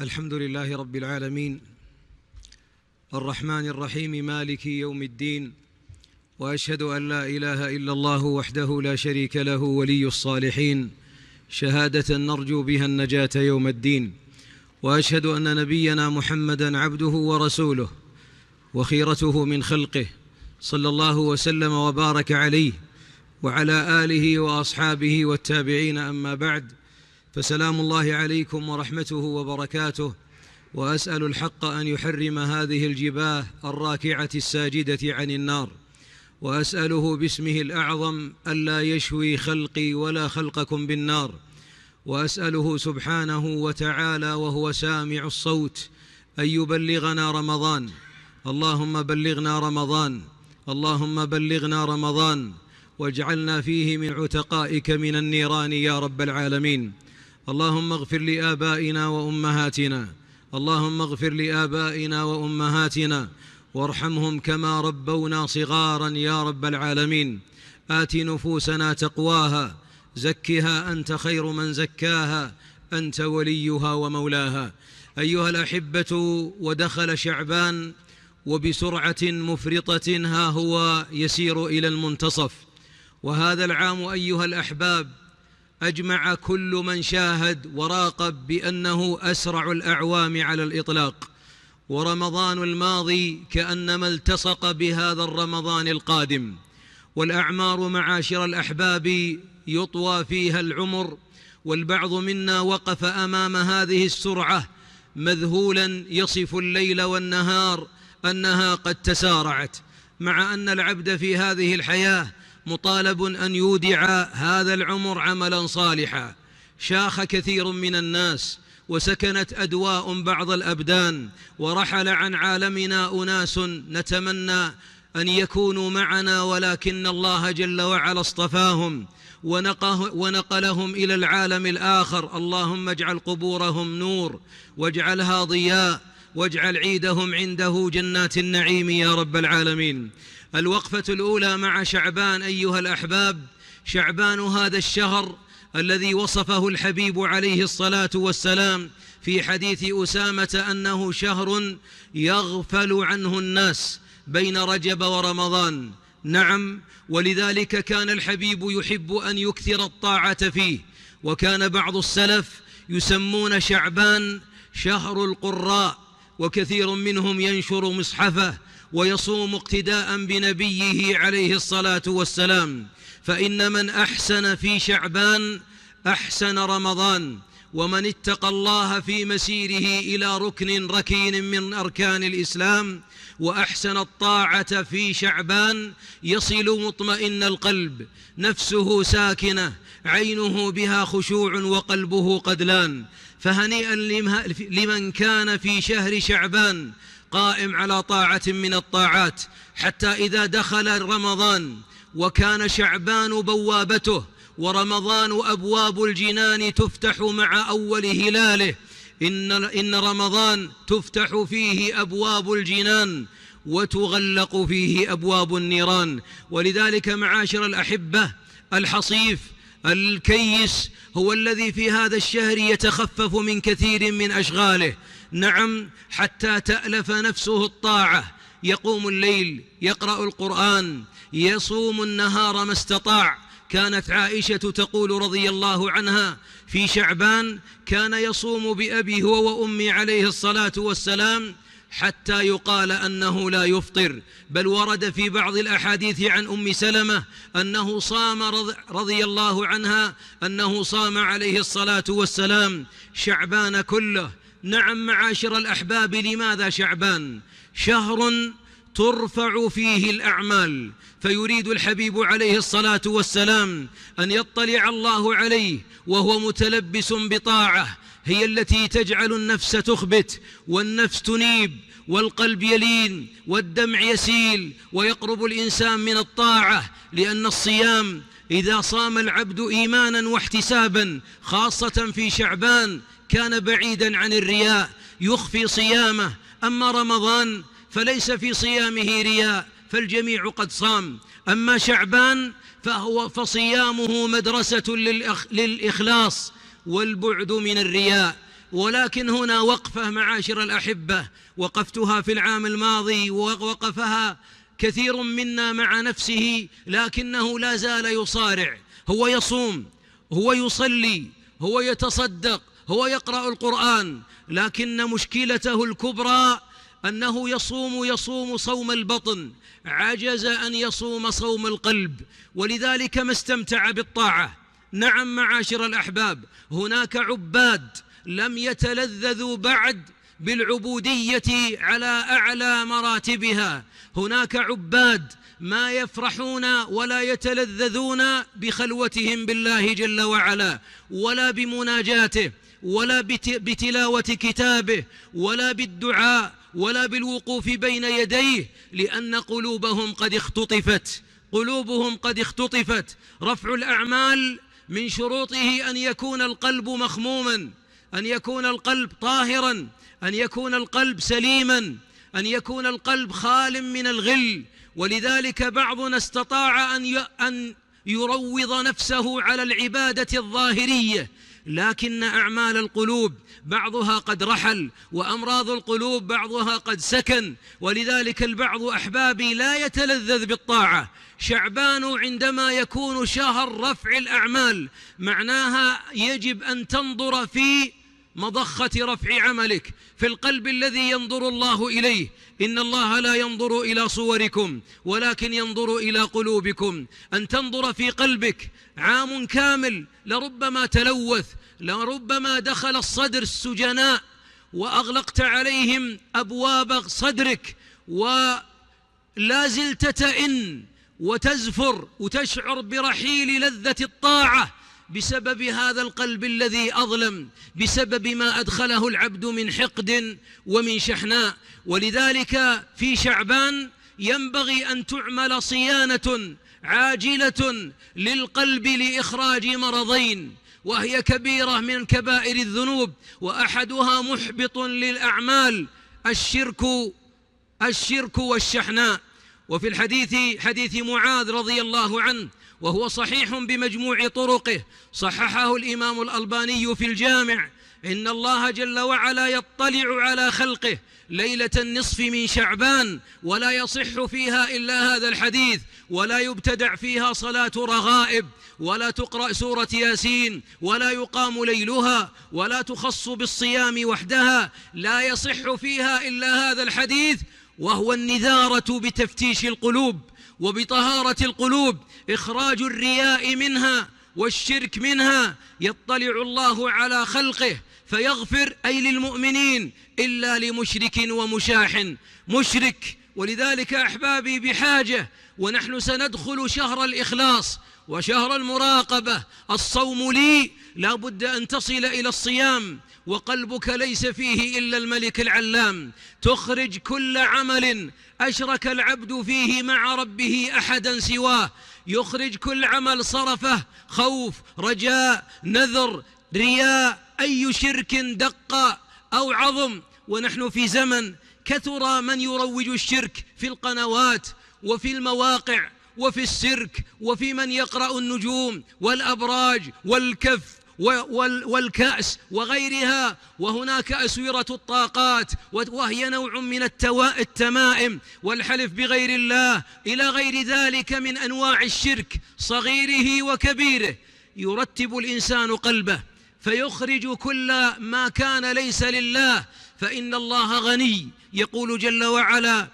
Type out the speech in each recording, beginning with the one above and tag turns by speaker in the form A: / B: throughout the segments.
A: الحمد لله رب العالمين الرحمن الرحيم مالك يوم الدين واشهد ان لا اله الا الله وحده لا شريك له ولي الصالحين شهاده نرجو بها النجاه يوم الدين واشهد ان نبينا محمدا عبده ورسوله وخيرته من خلقه صلى الله وسلم وبارك عليه وعلى اله واصحابه والتابعين اما بعد فسلام الله عليكم ورحمته وبركاته واسال الحق ان يحرم هذه الجباه الراكعه الساجده عن النار واساله باسمه الاعظم الا يشوي خلقي ولا خلقكم بالنار واساله سبحانه وتعالى وهو سامع الصوت ان يبلغنا رمضان اللهم بلغنا رمضان اللهم بلغنا رمضان واجعلنا فيه من عتقائك من النيران يا رب العالمين اللهم اغفر لابائنا وامهاتنا اللهم اغفر لابائنا وامهاتنا وارحمهم كما ربونا صغارا يا رب العالمين ات نفوسنا تقواها زكها انت خير من زكاها انت وليها ومولاها ايها الاحبه ودخل شعبان وبسرعه مفرطه ها هو يسير الى المنتصف وهذا العام ايها الاحباب اجمع كل من شاهد وراقب بانه اسرع الاعوام على الاطلاق ورمضان الماضي كانما التصق بهذا الرمضان القادم والاعمار معاشر الاحباب يطوى فيها العمر والبعض منا وقف امام هذه السرعه مذهولا يصف الليل والنهار انها قد تسارعت مع ان العبد في هذه الحياه مطالب أن يودع هذا العمر عملا صالحا شاخ كثير من الناس وسكنت أدواء بعض الأبدان ورحل عن عالمنا أناس نتمنى أن يكونوا معنا ولكن الله جل وعلا اصطفاهم ونقلهم إلى العالم الآخر اللهم اجعل قبورهم نور واجعلها ضياء واجعل عيدهم عنده جنات النعيم يا رب العالمين الوقفة الأولى مع شعبان أيها الأحباب شعبان هذا الشهر الذي وصفه الحبيب عليه الصلاة والسلام في حديث أسامة أنه شهر يغفل عنه الناس بين رجب ورمضان نعم ولذلك كان الحبيب يحب أن يكثر الطاعة فيه وكان بعض السلف يسمون شعبان شهر القراء وكثير منهم ينشر مصحفه ويصوم اقتداء بنبيه عليه الصلاه والسلام فان من احسن في شعبان احسن رمضان ومن اتقى الله في مسيره الى ركن ركين من اركان الاسلام واحسن الطاعه في شعبان يصل مطمئن القلب نفسه ساكنه عينه بها خشوع وقلبه قدلان فهنيئا لمن كان في شهر شعبان قائم على طاعة من الطاعات حتى إذا دخل رمضان وكان شعبان بوابته ورمضان أبواب الجنان تفتح مع أول هلاله إن, إن رمضان تفتح فيه أبواب الجنان وتغلق فيه أبواب النيران ولذلك معاشر الأحبة الحصيف الكيس هو الذي في هذا الشهر يتخفف من كثير من أشغاله نعم حتى تألف نفسه الطاعة يقوم الليل يقرأ القرآن يصوم النهار ما استطاع كانت عائشة تقول رضي الله عنها في شعبان كان يصوم بأبي هو وأمي عليه الصلاة والسلام حتى يقال انه لا يفطر بل ورد في بعض الاحاديث عن ام سلمه انه صام رضي الله عنها انه صام عليه الصلاه والسلام شعبان كله نعم معاشر الأحباب لماذا شعبان شهر ترفع فيه الأعمال فيريد الحبيب عليه الصلاة والسلام أن يطلع الله عليه وهو متلبس بطاعة هي التي تجعل النفس تخبت والنفس تنيب والقلب يلين والدمع يسيل ويقرب الإنسان من الطاعة لأن الصيام إذا صام العبد إيمانا واحتسابا خاصة في شعبان كان بعيدا عن الرياء يخفي صيامه أما رمضان فليس في صيامه رياء فالجميع قد صام أما شعبان فهو فصيامه مدرسة للإخلاص والبعد من الرياء ولكن هنا وقفة معاشر الأحبة وقفتها في العام الماضي ووقفها كثير منا مع نفسه لكنه لا زال يصارع هو يصوم هو يصلي هو يتصدق هو يقرأ القرآن لكن مشكلته الكبرى أنه يصوم يصوم صوم البطن عجز أن يصوم صوم القلب ولذلك ما استمتع بالطاعة نعم معاشر الأحباب هناك عباد لم يتلذذوا بعد بالعبودية على أعلى مراتبها هناك عباد ما يفرحون ولا يتلذذون بخلوتهم بالله جل وعلا ولا بمناجاته ولا بتلاوه كتابه ولا بالدعاء ولا بالوقوف بين يديه لان قلوبهم قد اختطفت قلوبهم قد اختطفت رفع الاعمال من شروطه ان يكون القلب مخموما ان يكون القلب طاهرا ان يكون القلب سليما ان يكون القلب خال من الغل ولذلك بعضنا استطاع ان ان يروض نفسه على العباده الظاهريه لكن اعمال القلوب بعضها قد رحل وامراض القلوب بعضها قد سكن ولذلك البعض احبابي لا يتلذذ بالطاعه شعبان عندما يكون شهر رفع الاعمال معناها يجب ان تنظر في مضخة رفع عملك في القلب الذي ينظر الله إليه إن الله لا ينظر إلى صوركم ولكن ينظر إلى قلوبكم أن تنظر في قلبك عام كامل لربما تلوث لربما دخل الصدر السجناء وأغلقت عليهم أبواب صدرك ولا زلت تئن وتزفر وتشعر برحيل لذة الطاعة بسبب هذا القلب الذي اظلم بسبب ما ادخله العبد من حقد ومن شحناء ولذلك في شعبان ينبغي ان تعمل صيانه عاجله للقلب لاخراج مرضين وهي كبيره من كبائر الذنوب واحدها محبط للاعمال الشرك الشرك والشحناء وفي الحديث حديث معاذ رضي الله عنه وهو صحيح بمجموع طرقه صححه الامام الالباني في الجامع ان الله جل وعلا يطلع على خلقه ليله النصف من شعبان ولا يصح فيها الا هذا الحديث ولا يبتدع فيها صلاه رغائب ولا تقرا سوره ياسين ولا يقام ليلها ولا تخص بالصيام وحدها لا يصح فيها الا هذا الحديث وهو النذاره بتفتيش القلوب وبطهارة القلوب إخراج الرياء منها والشرك منها يطلع الله على خلقه فيغفر أي للمؤمنين إلا لمشرك ومشاح مشرك ولذلك أحبابي بحاجة ونحن سندخل شهر الإخلاص وشهر المراقبة الصوم لي لا بد أن تصل إلى الصيام وقلبك ليس فيه إلا الملك العلام تخرج كل عمل أشرك العبد فيه مع ربه أحدا سواه يخرج كل عمل صرفه خوف رجاء نذر رياء أي شرك دق أو عظم ونحن في زمن كثر من يروج الشرك في القنوات وفي المواقع وفي السيرك وفي من يقرأ النجوم والأبراج والكف والكأس وغيرها وهناك أسورة الطاقات وهي نوع من التمائم والحلف بغير الله إلى غير ذلك من أنواع الشرك صغيره وكبيره يرتب الإنسان قلبه فيخرج كل ما كان ليس لله فإن الله غني يقول جل وعلا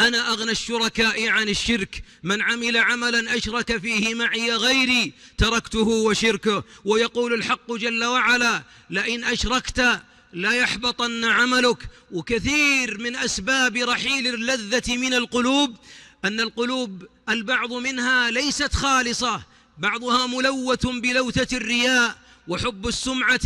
A: أنا أغنى الشركاء عن الشرك من عمل عملا أشرك فيه معي غيري تركته وشركه ويقول الحق جل وعلا لئن أشركت لا يحبطن عملك وكثير من أسباب رحيل اللذة من القلوب أن القلوب البعض منها ليست خالصة بعضها ملوث بلوثة الرياء وحب السمعة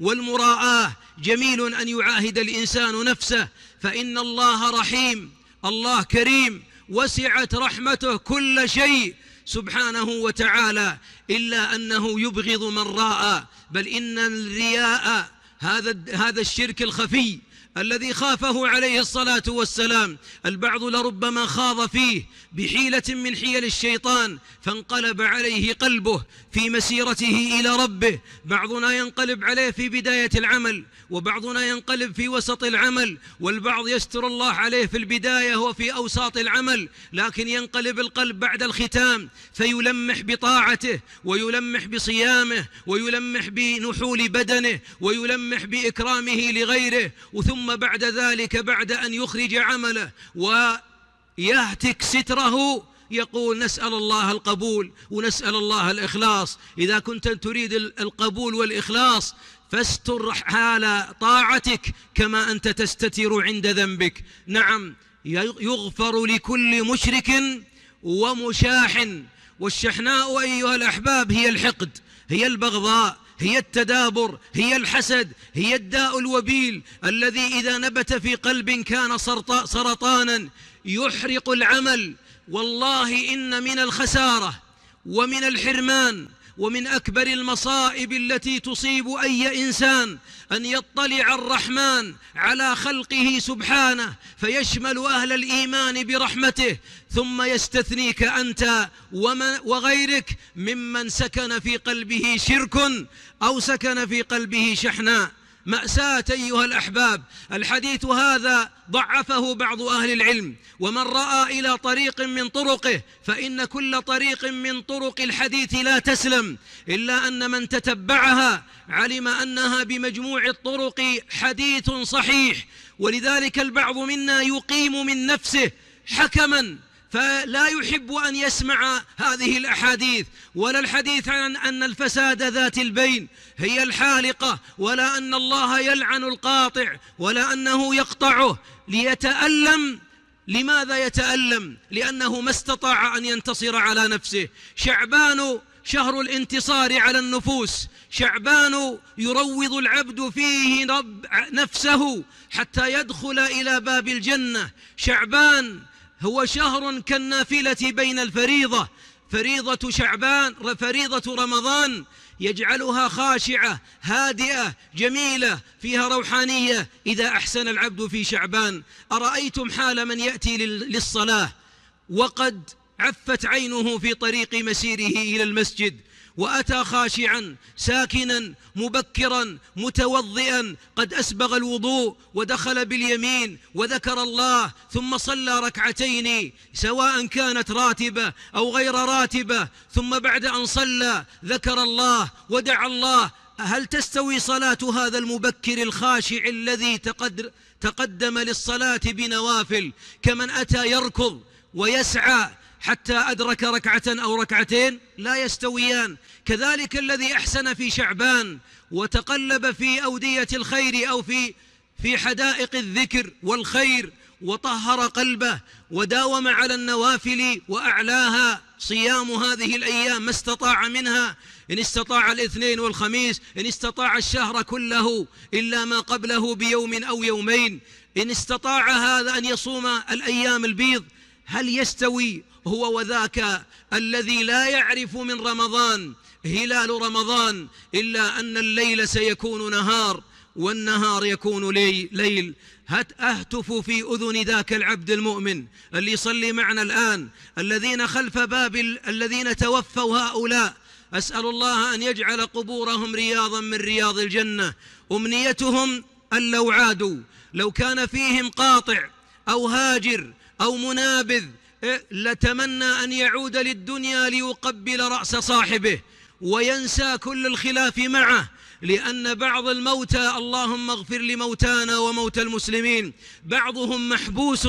A: والمراءة جميل أن يعاهد الإنسان نفسه فإن الله رحيم الله كريم وسعت رحمته كل شيء سبحانه وتعالى إلا أنه يبغض من راء بل إن الرياء هذا هذا الشرك الخفي الذي خافه عليه الصلاة والسلام البعض لربما خاض فيه بحيلة من حيل الشيطان فانقلب عليه قلبه في مسيرته إلى ربه بعضنا ينقلب عليه في بداية العمل وبعضنا ينقلب في وسط العمل والبعض يستر الله عليه في البداية وفي أوساط العمل لكن ينقلب القلب بعد الختام فيلمح بطاعته ويلمح بصيامه ويلمح بنحول بدنه ويلمح بإكرامه لغيره وثم ثم بعد ذلك بعد أن يخرج عمله ويهتك ستره يقول نسأل الله القبول ونسأل الله الإخلاص إذا كنت تريد القبول والإخلاص فاستر حال طاعتك كما أنت تستتر عند ذنبك نعم يغفر لكل مشرك ومشاحن والشحناء أيها الأحباب هي الحقد هي البغضاء هي التدابر هي الحسد هي الداء الوبيل الذي إذا نبت في قلب كان سرطانا يحرق العمل والله إن من الخسارة ومن الحرمان ومن أكبر المصائب التي تصيب أي إنسان أن يطلع الرحمن على خلقه سبحانه فيشمل أهل الإيمان برحمته ثم يستثنيك أنت ومن وغيرك ممن سكن في قلبه شرك أو سكن في قلبه شحناء مأساة أيها الأحباب الحديث هذا ضعفه بعض أهل العلم ومن رأى إلى طريق من طرقه فإن كل طريق من طرق الحديث لا تسلم إلا أن من تتبعها علم أنها بمجموع الطرق حديث صحيح ولذلك البعض منا يقيم من نفسه حكما فلا يحب أن يسمع هذه الأحاديث ولا الحديث عن أن الفساد ذات البين هي الحالقة ولا أن الله يلعن القاطع ولا أنه يقطعه ليتألم لماذا يتألم؟ لأنه ما استطاع أن ينتصر على نفسه شعبان شهر الانتصار على النفوس شعبان يروض العبد فيه نفسه حتى يدخل إلى باب الجنة شعبان هو شهر كالنافلة بين الفريضة فريضة شعبان فريضة رمضان يجعلها خاشعة هادئة جميلة فيها روحانية إذا أحسن العبد في شعبان أرأيتم حال من يأتي للصلاة وقد عفت عينه في طريق مسيره إلى المسجد وأتى خاشعا ساكنا مبكرا متوضئا قد أسبغ الوضوء ودخل باليمين وذكر الله ثم صلى ركعتين سواء كانت راتبة أو غير راتبة ثم بعد أن صلى ذكر الله ودعا الله هل تستوي صلاة هذا المبكر الخاشع الذي تقدم للصلاة بنوافل كمن أتى يركض ويسعى حتى أدرك ركعة أو ركعتين لا يستويان كذلك الذي أحسن في شعبان وتقلب في أودية الخير أو في في حدائق الذكر والخير وطهر قلبه وداوم على النوافل وأعلاها صيام هذه الأيام ما استطاع منها إن استطاع الاثنين والخميس إن استطاع الشهر كله إلا ما قبله بيوم أو يومين إن استطاع هذا أن يصوم الأيام البيض هل يستوي هو وذاك الذي لا يعرف من رمضان هلال رمضان إلا أن الليل سيكون نهار والنهار يكون لي ليل هت أهتف في أذن ذاك العبد المؤمن اللي يصلي معنا الآن الذين خلف باب الذين توفوا هؤلاء أسأل الله أن يجعل قبورهم رياضا من رياض الجنة أمنيتهم أن لو عادوا لو كان فيهم قاطع أو هاجر أو منابذ إيه، لتمنى أن يعود للدنيا ليقبل رأس صاحبه وينسى كل الخلاف معه لأن بعض الموتى اللهم اغفر لموتانا وموتى المسلمين بعضهم محبوس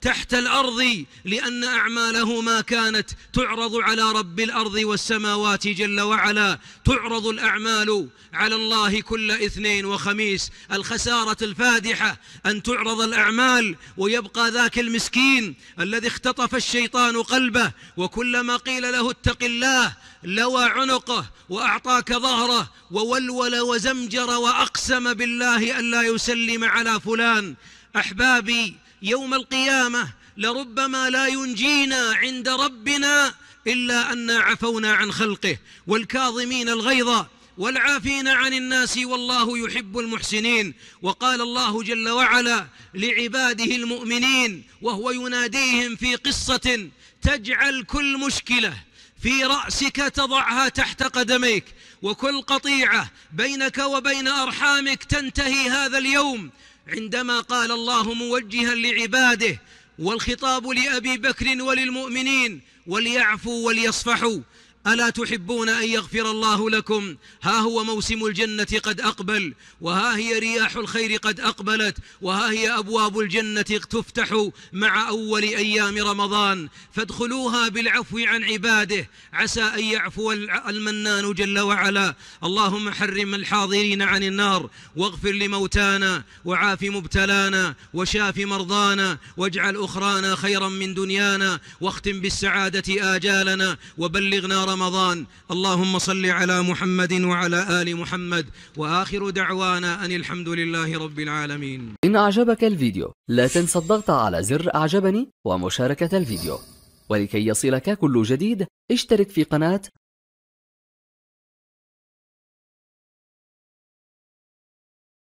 A: تحت الأرض لأن أعماله ما كانت تعرض على رب الأرض والسماوات جل وعلا تعرض الأعمال على الله كل اثنين وخميس الخسارة الفادحة أن تعرض الأعمال ويبقى ذاك المسكين الذي اختطف الشيطان قلبه وكلما قيل له اتق الله لوى عنقه وأعطاك ظهره وولول وزمجر وأقسم بالله أن لا يسلم على فلان أحبابي يوم القيامة لربما لا ينجينا عند ربنا إلا أن عفونا عن خلقه والكاظمين الغيظ والعافين عن الناس والله يحب المحسنين وقال الله جل وعلا لعباده المؤمنين وهو يناديهم في قصة تجعل كل مشكلة في رأسك تضعها تحت قدميك وكل قطيعة بينك وبين أرحامك تنتهي هذا اليوم عندما قال الله موجها لعباده والخطاب لأبي بكر وللمؤمنين وليعفوا وليصفحوا ألا تحبون أن يغفر الله لكم ها هو موسم الجنة قد أقبل وها هي رياح الخير قد أقبلت وها هي أبواب الجنة تفتح مع أول أيام رمضان فادخلوها بالعفو عن عباده عسى أن يعفو المنان جل وعلا اللهم حرم الحاضرين عن النار واغفر لموتانا وعاف مبتلانا وشاف مرضانا واجعل أخرانا خيرا من دنيانا واختم بالسعادة آجالنا وبلغنا رمضان اللهم صل على محمد وعلى آل محمد وآخر دعوانا أن الحمد لله رب العالمين إن أعجبك الفيديو لا تنسى الضغط على زر أعجبني ومشاركة الفيديو ولكي يصلك كل جديد اشترك في قناة